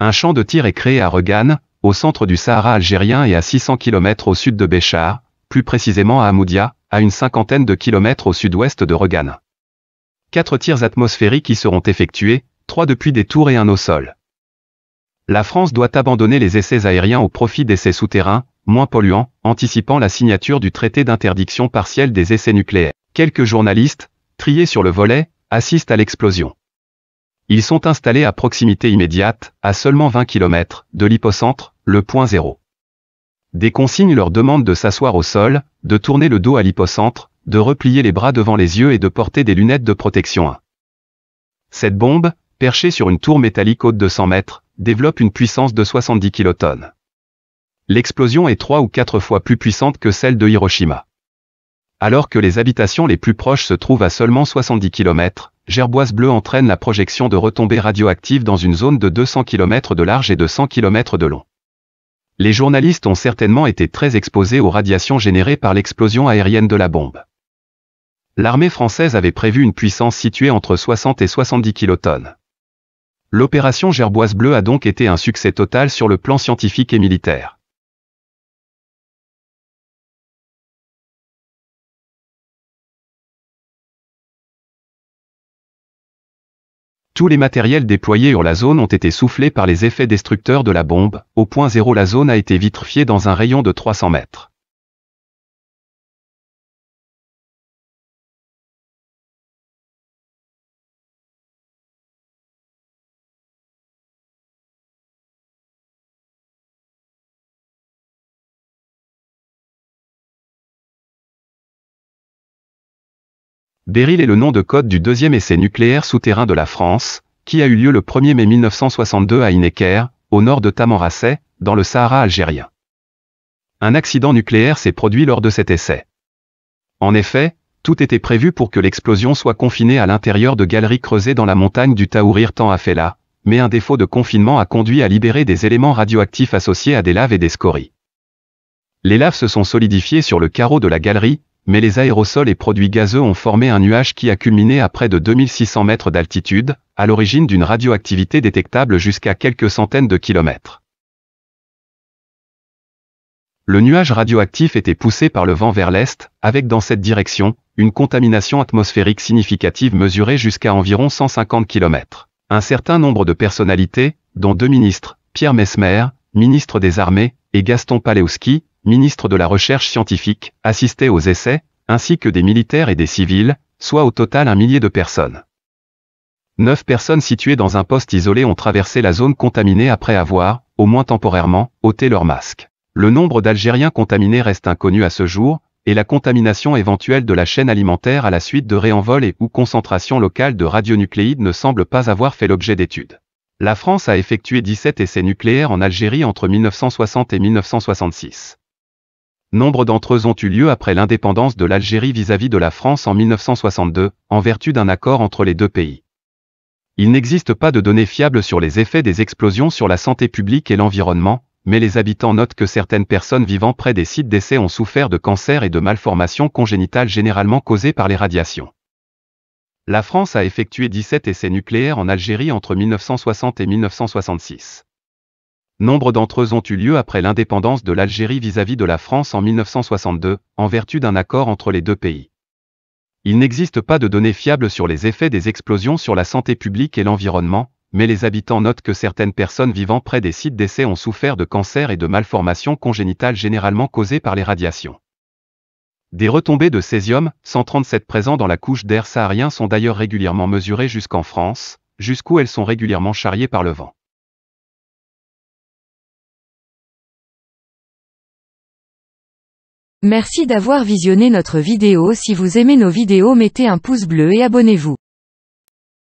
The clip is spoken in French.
Un champ de tir est créé à Regan, au centre du Sahara algérien et à 600 km au sud de Béchar, plus précisément à Amoudia, à une cinquantaine de kilomètres au sud-ouest de Regan. Quatre tirs atmosphériques y seront effectués, trois depuis des tours et un au sol. La France doit abandonner les essais aériens au profit d'essais souterrains, moins polluants, anticipant la signature du traité d'interdiction partielle des essais nucléaires. Quelques journalistes, triés sur le volet, assistent à l'explosion. Ils sont installés à proximité immédiate, à seulement 20 km, de l'hypocentre, le point zéro. Des consignes leur demandent de s'asseoir au sol, de tourner le dos à l'hypocentre, de replier les bras devant les yeux et de porter des lunettes de protection 1. Cette bombe, perchée sur une tour métallique haute de 100 mètres, développe une puissance de 70 kilotonnes. L'explosion est trois ou quatre fois plus puissante que celle de Hiroshima. Alors que les habitations les plus proches se trouvent à seulement 70 km, Gerboise bleue entraîne la projection de retombées radioactives dans une zone de 200 km de large et de 100 km de long. Les journalistes ont certainement été très exposés aux radiations générées par l'explosion aérienne de la bombe. L'armée française avait prévu une puissance située entre 60 et 70 kilotonnes. L'opération Gerboise bleue a donc été un succès total sur le plan scientifique et militaire. Tous les matériels déployés sur la zone ont été soufflés par les effets destructeurs de la bombe. Au point zéro la zone a été vitrifiée dans un rayon de 300 mètres. Beryl est le nom de code du deuxième essai nucléaire souterrain de la France, qui a eu lieu le 1er mai 1962 à Ineker, au nord de Tamanrasset, dans le Sahara algérien. Un accident nucléaire s'est produit lors de cet essai. En effet, tout était prévu pour que l'explosion soit confinée à l'intérieur de galeries creusées dans la montagne du Taourir tant Afella, mais un défaut de confinement a conduit à libérer des éléments radioactifs associés à des laves et des scories. Les laves se sont solidifiées sur le carreau de la galerie, mais les aérosols et produits gazeux ont formé un nuage qui a culminé à près de 2600 mètres d'altitude, à l'origine d'une radioactivité détectable jusqu'à quelques centaines de kilomètres. Le nuage radioactif était poussé par le vent vers l'est, avec dans cette direction, une contamination atmosphérique significative mesurée jusqu'à environ 150 km. Un certain nombre de personnalités, dont deux ministres, Pierre Mesmer, ministre des Armées, et Gaston Palewski, ministre de la Recherche scientifique, assisté aux essais, ainsi que des militaires et des civils, soit au total un millier de personnes. Neuf personnes situées dans un poste isolé ont traversé la zone contaminée après avoir, au moins temporairement, ôté leur masque. Le nombre d'Algériens contaminés reste inconnu à ce jour, et la contamination éventuelle de la chaîne alimentaire à la suite de réenvols et ou concentration locale de radionucléides ne semble pas avoir fait l'objet d'études. La France a effectué 17 essais nucléaires en Algérie entre 1960 et 1966 nombre d'entre eux ont eu lieu après l'indépendance de l'Algérie vis-à-vis de la France en 1962, en vertu d'un accord entre les deux pays. Il n'existe pas de données fiables sur les effets des explosions sur la santé publique et l'environnement, mais les habitants notent que certaines personnes vivant près des sites d'essai ont souffert de cancers et de malformations congénitales généralement causées par les radiations. La France a effectué 17 essais nucléaires en Algérie entre 1960 et 1966 nombre d'entre eux ont eu lieu après l'indépendance de l'Algérie vis-à-vis de la France en 1962, en vertu d'un accord entre les deux pays. Il n'existe pas de données fiables sur les effets des explosions sur la santé publique et l'environnement, mais les habitants notent que certaines personnes vivant près des sites d'essai ont souffert de cancers et de malformations congénitales généralement causées par les radiations. Des retombées de césium, 137 présents dans la couche d'air saharien sont d'ailleurs régulièrement mesurées jusqu'en France, jusqu'où elles sont régulièrement charriées par le vent. Merci d'avoir visionné notre vidéo si vous aimez nos vidéos mettez un pouce bleu et abonnez-vous.